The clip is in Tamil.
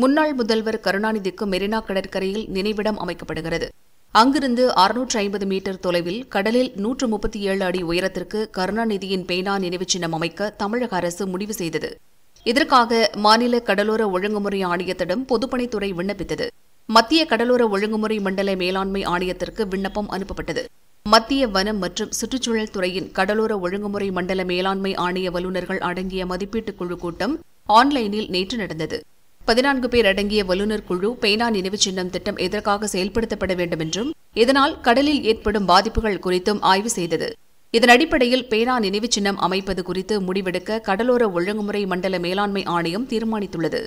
முன்னாள் முதல்வர் கருணாநிதிக்கு மெரினா கடற்கரையில் நினைவிடம் அமைக்கப்படுகிறது அங்கிருந்து அறுநூற்று ஐம்பது மீட்டர் தொலைவில் கடலில் நூற்று முப்பத்தி ஏழு அடி உயரத்திற்கு கருணாநிதியின் பேனா நினைவுச்சின்னம் சின்னம் அமைக்க தமிழக அரசு முடிவு செய்தது இதற்காக மாநில கடலோர ஒழுங்குமுறை ஆணையத்திடம் பொதுப்பணித்துறை விண்ணப்பித்தது மத்திய கடலோர ஒழுங்குமுறை மண்டல மேலாண்மை ஆணையத்திற்கு விண்ணப்பம் அனுப்பப்பட்டது மத்திய வனம் மற்றும் சுற்றுச்சூழல் துறையின் கடலோர ஒழுங்குமுறை மண்டல மேலாண்மை ஆணைய வல்லுநர்கள் அடங்கிய மதிப்பீட்டுக் குழு கூட்டம் ஆன்லைனில் நேற்று நடந்தது பதினான்கு பேர் அடங்கிய வல்லுநர் குழு பேனா நினைவு சின்னம் திட்டம் எதற்காக செயல்படுத்தப்பட வேண்டும் என்றும் இதனால் கடலில் ஏற்படும் பாதிப்புகள் குறித்தும் ஆய்வு செய்தது இதன் அடிப்படையில் பேனா நினைவு சின்னம் அமைப்பது குறித்து முடிவெடுக்க கடலோர ஒழுங்குமுறை மண்டல மேலாண்மை ஆணையம் தீர்மானித்துள்ளது